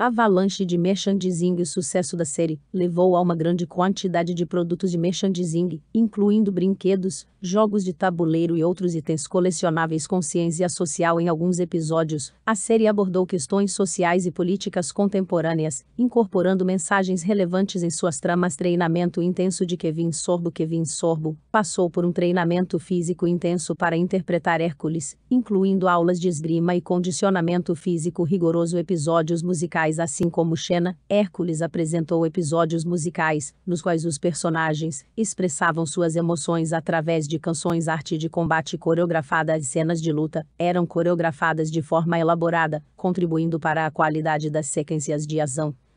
A avalanche de merchandising e o sucesso da série levou a uma grande quantidade de produtos de merchandising, incluindo brinquedos, jogos de tabuleiro e outros itens colecionáveis com ciência social em alguns episódios. A série abordou questões sociais e políticas contemporâneas, incorporando mensagens relevantes em suas tramas. Treinamento intenso de Kevin Sorbo Kevin Sorbo passou por um treinamento físico intenso para interpretar Hércules, incluindo aulas de esgrima e condicionamento físico rigoroso, episódios musicais musicais, assim como Xena, Hércules apresentou episódios musicais, nos quais os personagens expressavam suas emoções através de canções, arte de combate coreografada e cenas de luta, eram coreografadas de forma elaborada, contribuindo para a qualidade das sequências de ação.